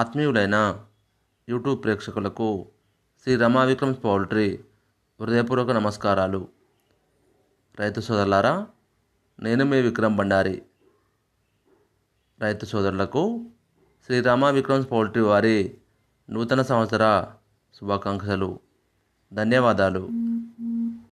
ఆత్మీయులైన YouTube ప్రేక్షకులకు శ్రీ రమా poultry హృదయపూర్వక నమస్కారాలు రైతు సోదరులారా నేను మీ విక్రమ్ భండారి రైతు సోదరులకు శ్రీ రమా విక్రమ్స్ పౌల్ట్రీ వారి నూతన సంవత్సర శుభాకాంక్షలు ధన్యవాదాలు